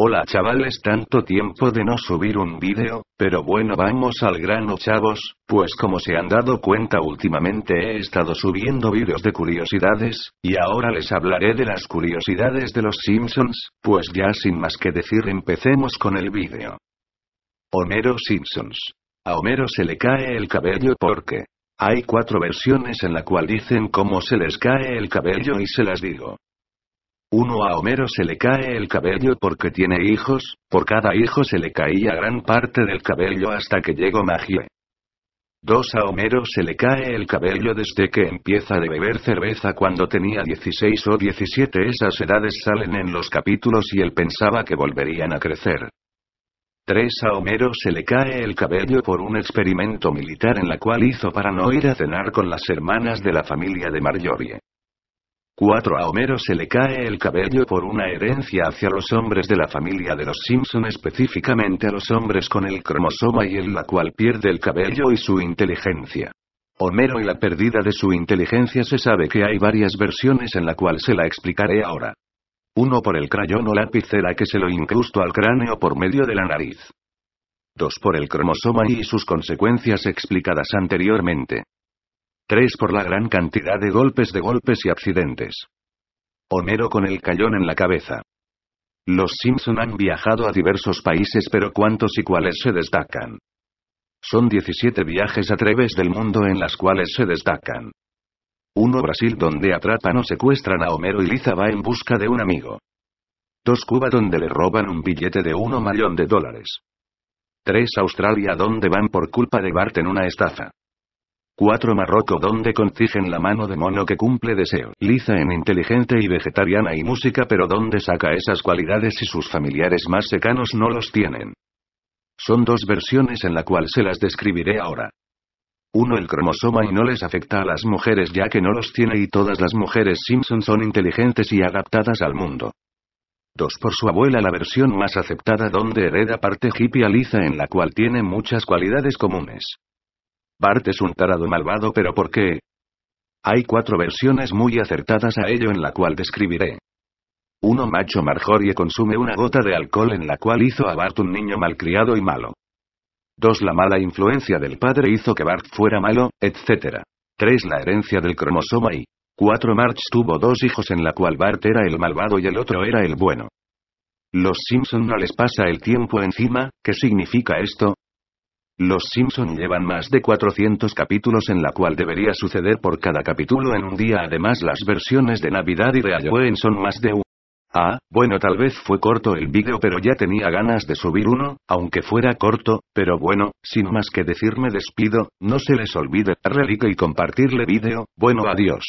Hola chavales tanto tiempo de no subir un vídeo, pero bueno vamos al grano chavos, pues como se han dado cuenta últimamente he estado subiendo vídeos de curiosidades, y ahora les hablaré de las curiosidades de los Simpsons, pues ya sin más que decir empecemos con el vídeo. Homero Simpsons. A Homero se le cae el cabello porque... Hay cuatro versiones en la cual dicen cómo se les cae el cabello y se las digo. 1 a Homero se le cae el cabello porque tiene hijos, por cada hijo se le caía gran parte del cabello hasta que llegó Magie. Dos a Homero se le cae el cabello desde que empieza a beber cerveza cuando tenía 16 o 17. Esas edades salen en los capítulos y él pensaba que volverían a crecer. 3. A Homero se le cae el cabello por un experimento militar en la cual hizo para no ir a cenar con las hermanas de la familia de Marjorie. 4. A Homero se le cae el cabello por una herencia hacia los hombres de la familia de los Simpson, específicamente a los hombres con el cromosoma Y, en la cual pierde el cabello y su inteligencia. Homero y la pérdida de su inteligencia se sabe que hay varias versiones en la cual se la explicaré ahora. 1 por el crayón o lapicera que se lo incrustó al cráneo por medio de la nariz. 2 por el cromosoma y sus consecuencias explicadas anteriormente. Tres por la gran cantidad de golpes de golpes y accidentes. Homero con el cayón en la cabeza. Los Simpson han viajado a diversos países, pero ¿cuántos y cuáles se destacan? Son 17 viajes a través del mundo en las cuales se destacan. Uno Brasil donde atrapan o secuestran a Homero y Liza va en busca de un amigo. 2 Cuba donde le roban un billete de 1 millón de dólares. 3 Australia donde van por culpa de Bart en una estafa. 4. Marroco donde consiguen la mano de mono que cumple deseo. Liza en inteligente y vegetariana y música pero donde saca esas cualidades y sus familiares más secanos no los tienen. Son dos versiones en la cual se las describiré ahora. 1. El cromosoma y no les afecta a las mujeres ya que no los tiene y todas las mujeres Simpson son inteligentes y adaptadas al mundo. 2. Por su abuela la versión más aceptada donde hereda parte hippie a Lisa en la cual tiene muchas cualidades comunes. Bart es un tarado malvado, pero ¿por qué? Hay cuatro versiones muy acertadas a ello en la cual describiré. Uno macho Marjorie consume una gota de alcohol en la cual hizo a Bart un niño malcriado y malo. 2. La mala influencia del padre hizo que Bart fuera malo, etc. 3. La herencia del cromosoma y 4. March tuvo dos hijos en la cual Bart era el malvado y el otro era el bueno. Los Simpson no les pasa el tiempo encima, ¿qué significa esto? Los Simpson llevan más de 400 capítulos en la cual debería suceder por cada capítulo en un día. Además, las versiones de Navidad y de Halloween son más de un. Ah, bueno, tal vez fue corto el vídeo, pero ya tenía ganas de subir uno, aunque fuera corto, pero bueno, sin más que decirme despido, no se les olvide, relique y compartirle vídeo, bueno, adiós.